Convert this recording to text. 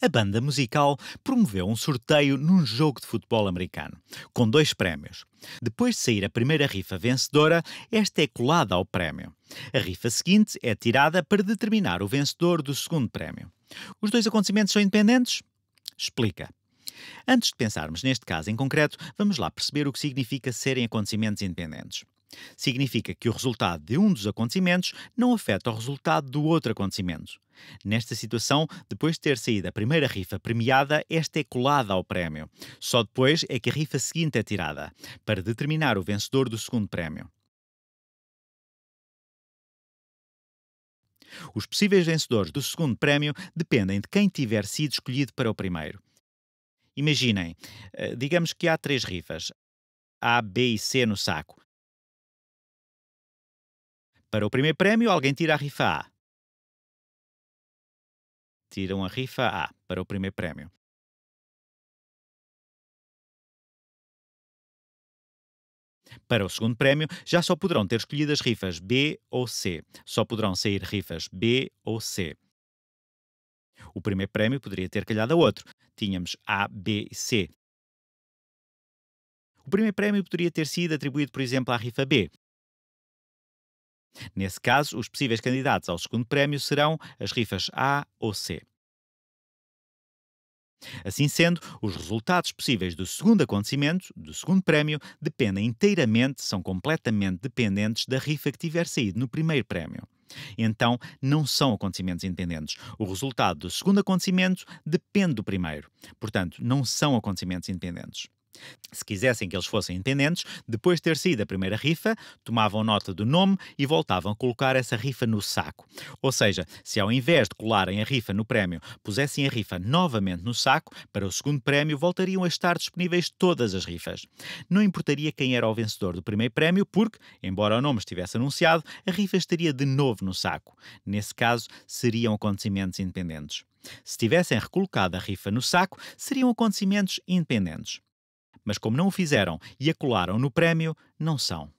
a banda musical promoveu um sorteio num jogo de futebol americano, com dois prémios. Depois de sair a primeira rifa vencedora, esta é colada ao prémio. A rifa seguinte é tirada para determinar o vencedor do segundo prémio. Os dois acontecimentos são independentes? Explica. Antes de pensarmos neste caso em concreto, vamos lá perceber o que significa serem acontecimentos independentes. Significa que o resultado de um dos acontecimentos não afeta o resultado do outro acontecimento. Nesta situação, depois de ter saído a primeira rifa premiada, esta é colada ao prémio. Só depois é que a rifa seguinte é tirada, para determinar o vencedor do segundo prémio. Os possíveis vencedores do segundo prémio dependem de quem tiver sido escolhido para o primeiro. Imaginem, eh, digamos que há três rifas, A, B e C no saco. Para o primeiro prémio, alguém tira a rifa A. Tiram a rifa A para o primeiro prémio. Para o segundo prémio, já só poderão ter escolhido as rifas B ou C. Só poderão sair rifas B ou C. O primeiro prémio poderia ter calhado a outro. Tínhamos A, B e C. O primeiro prémio poderia ter sido atribuído, por exemplo, à rifa B. Nesse caso, os possíveis candidatos ao segundo prémio serão as rifas A ou C. Assim sendo, os resultados possíveis do segundo acontecimento, do segundo prémio, dependem inteiramente, são completamente dependentes da rifa que tiver saído no primeiro prémio. Então, não são acontecimentos independentes. O resultado do segundo acontecimento depende do primeiro. Portanto, não são acontecimentos independentes. Se quisessem que eles fossem intendentes, depois de ter sido a primeira rifa, tomavam nota do nome e voltavam a colocar essa rifa no saco. Ou seja, se ao invés de colarem a rifa no prémio, pusessem a rifa novamente no saco, para o segundo prémio voltariam a estar disponíveis todas as rifas. Não importaria quem era o vencedor do primeiro prémio, porque, embora o nome estivesse anunciado, a rifa estaria de novo no saco. Nesse caso, seriam acontecimentos independentes. Se tivessem recolocado a rifa no saco, seriam acontecimentos independentes mas como não o fizeram e acolaram no prémio, não são.